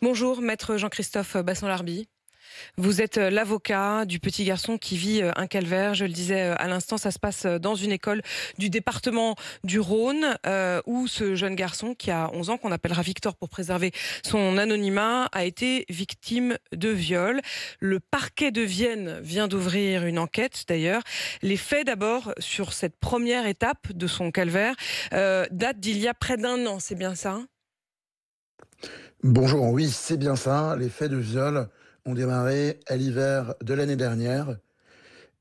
Bonjour, maître Jean-Christophe bassan larbi Vous êtes euh, l'avocat du petit garçon qui vit euh, un calvaire. Je le disais euh, à l'instant, ça se passe dans une école du département du Rhône où ce jeune garçon qui a 11 ans, qu'on appellera Victor pour préserver son anonymat, a été victime de viol. Le parquet de Vienne vient d'ouvrir une enquête d'ailleurs. Les faits d'abord sur cette première étape de son calvaire datent d'il y a près d'un an, c'est bien ça Bonjour, oui, c'est bien ça. Les faits de viol ont démarré à l'hiver de l'année dernière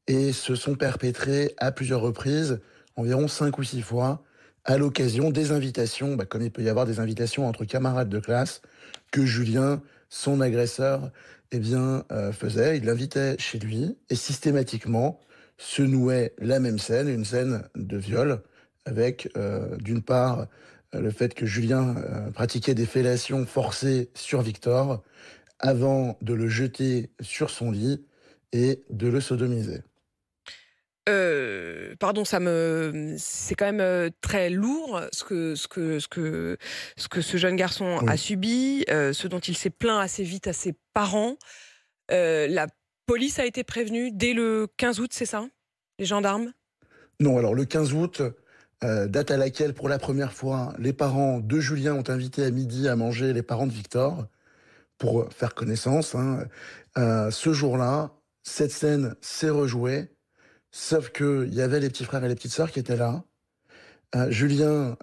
et se sont perpétrés à plusieurs reprises, environ cinq ou six fois, à l'occasion des invitations, bah, comme il peut y avoir des invitations entre camarades de classe, que Julien, son agresseur, eh bien, euh, faisait. Il l'invitait chez lui et systématiquement se nouait la même scène, une scène de viol, avec euh, d'une part euh, le fait que Julien euh, pratiquait des fellations forcées sur Victor avant de le jeter sur son lit et de le sodomiser. Euh, pardon, ça me, c'est quand même très lourd ce que ce que ce que ce que ce jeune garçon a subi, ce dont il s'est plaint assez vite à ses parents. la police a été prévenue dès le 15 août, c'est ça Les gendarmes Non, alors le 15 août, euh, date à laquelle, pour la première fois, les parents de Julien ont invité à midi à manger les parents de Victor pour faire connaissance. Hein. Euh, ce jour-là, cette scène s'est rejouée, sauf qu'il y avait les petits frères et les petites sœurs qui étaient là. Euh, Julien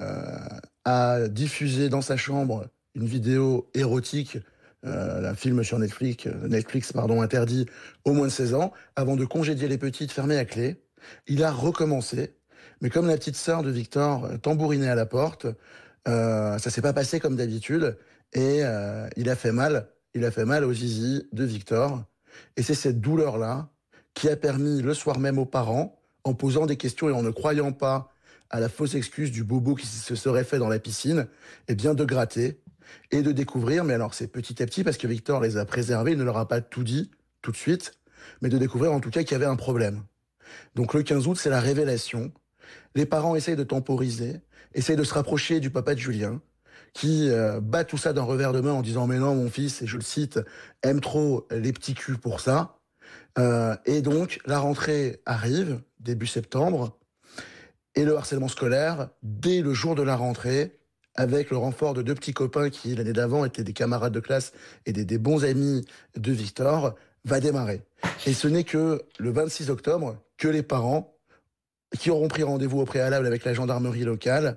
a diffusé dans sa chambre une vidéo érotique un film sur Netflix, Netflix pardon, interdit au moins de 16 ans, avant de congédier les petites fermées à clé. Il a recommencé mais comme la petite sœur de Victor euh, tambourinait à la porte, ça euh, ça s'est pas passé comme d'habitude et euh, il a fait mal. Il a fait mal au zizi de Victor. Et c'est cette douleur-là qui a permis le soir même aux parents, en posant des questions et en ne croyant pas à la fausse excuse du bobo qui se serait fait dans la piscine, et eh bien de gratter et de découvrir, mais alors c'est petit à petit parce que Victor les a préservés, il ne leur a pas tout dit tout de suite, mais de découvrir en tout cas qu'il y avait un problème. Donc le 15 août, c'est la révélation les parents essayent de temporiser, essayent de se rapprocher du papa de Julien, qui euh, bat tout ça d'un revers de main en disant mais non mon fils et je le cite aime trop les petits culs pour ça euh, et donc la rentrée arrive début septembre et le harcèlement scolaire dès le jour de la rentrée avec le renfort de deux petits copains qui l'année d'avant étaient des camarades de classe et des bons amis de Victor va démarrer et ce n'est que le 26 octobre que les parents qui auront pris rendez-vous au préalable avec la gendarmerie locale,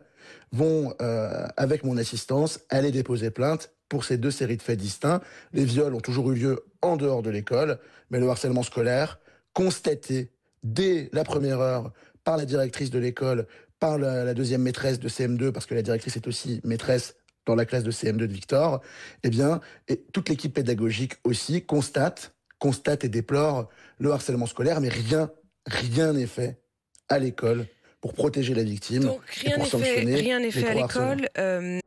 vont, euh, avec mon assistance, aller déposer plainte pour ces deux séries de faits distincts. Les viols ont toujours eu lieu en dehors de l'école, mais le harcèlement scolaire, constaté dès la première heure par la directrice de l'école, par la, deuxième maîtresse de CM2, parce que la directrice est aussi maîtresse dans la classe de CM2 de Victor, eh bien, et toute l'équipe pédagogique aussi constate, constate et déplore le harcèlement scolaire, mais rien, rien n'est fait à l'école pour protéger la victime. et rien n'est fait, à l'école. Euh,